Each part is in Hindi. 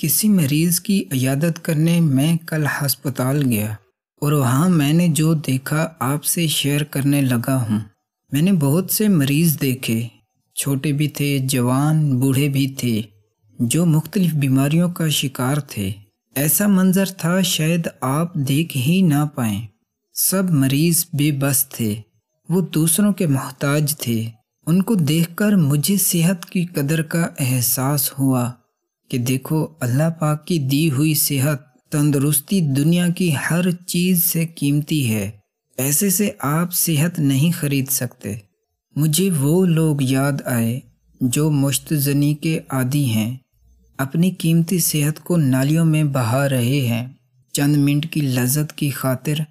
किसी मरीज़ की इयादत करने मैं कल हस्पताल गया और वहाँ मैंने जो देखा आपसे शेयर करने लगा हूँ मैंने बहुत से मरीज़ देखे छोटे भी थे जवान बूढ़े भी थे जो मुख्तलिफ़ बीमारियों का शिकार थे ऐसा मंज़र था शायद आप देख ही ना पाए सब मरीज़ बेबस थे वो दूसरों के मोहताज थे उनको देखकर मुझे सेहत की कदर का एहसास हुआ कि देखो अल्लाह पाक की दी हुई सेहत तंदुरुस्ती दुनिया की हर चीज़ से कीमती है पैसे से आप सेहत नहीं खरीद सकते मुझे वो लोग याद आए जो मुश्तजनी के आदि हैं अपनी कीमती सेहत को नालियों में बहा रहे हैं चंद मिनट की लज्जत की खातिर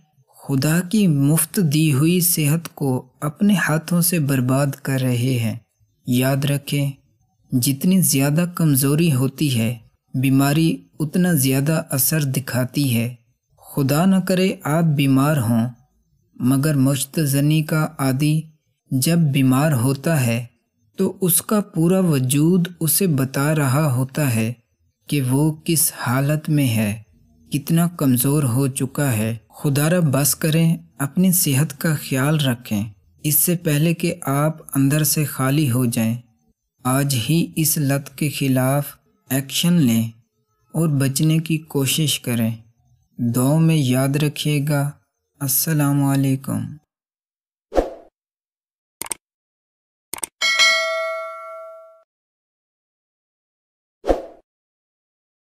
खुदा की मुफ्त दी हुई सेहत को अपने हाथों से बर्बाद कर रहे हैं याद रखें जितनी ज़्यादा कमज़ोरी होती है बीमारी उतना ज़्यादा असर दिखाती है खुदा न करे आप बीमार हों मगर मुश्तनी का आदि जब बीमार होता है तो उसका पूरा वजूद उसे बता रहा होता है कि वो किस हालत में है कितना कमज़ोर हो चुका है खुदारा बस करें अपनी सेहत का ख्याल रखें इससे पहले कि आप अंदर से खाली हो जाएं आज ही इस लत के खिलाफ एक्शन लें और बचने की कोशिश करें दो में याद रखिएगा अस्सलाम वालेकुम